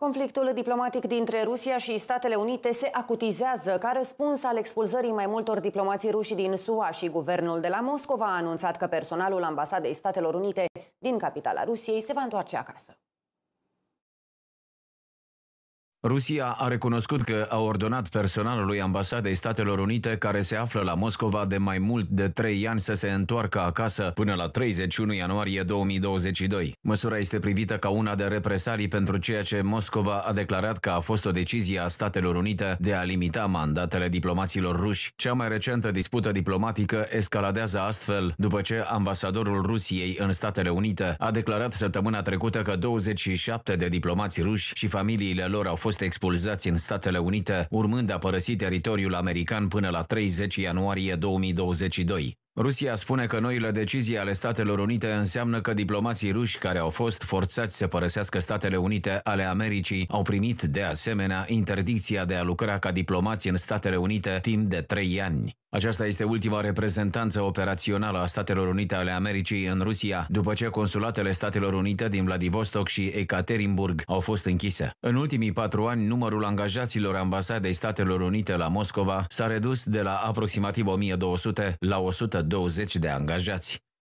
Conflictul diplomatic dintre Rusia și Statele Unite se acutizează ca răspuns al expulzării mai multor diplomații ruși din SUA și guvernul de la Moscova a anunțat că personalul ambasadei Statelor Unite din capitala Rusiei se va întoarce acasă. Rusia a recunoscut că a ordonat personalului ambasadei Statelor Unite care se află la Moscova de mai mult de trei ani să se întoarcă acasă până la 31 ianuarie 2022. Măsura este privită ca una de represalii pentru ceea ce Moscova a declarat că a fost o decizie a Statelor Unite de a limita mandatele diplomaților ruși. Cea mai recentă dispută diplomatică escaladează astfel după ce ambasadorul Rusiei în Statele Unite a declarat săptămâna trecută că 27 de diplomați ruși și familiile lor au fost fost expulzați în Statele Unite, urmând a părăsi teritoriul american până la 30 ianuarie 2022. Rusia spune că noile decizii ale Statelor Unite înseamnă că diplomații ruși care au fost forțați să părăsească Statele Unite ale Americii au primit de asemenea interdicția de a lucra ca diplomați în Statele Unite timp de trei ani. Aceasta este ultima reprezentanță operațională a Statelor Unite ale Americii în Rusia, după ce consulatele Statelor Unite din Vladivostok și Ekaterinburg au fost închise. În ultimii patru ani, numărul angajaților ambasadei Statelor Unite la Moscova s-a redus de la aproximativ 1200 la 120 de angajați.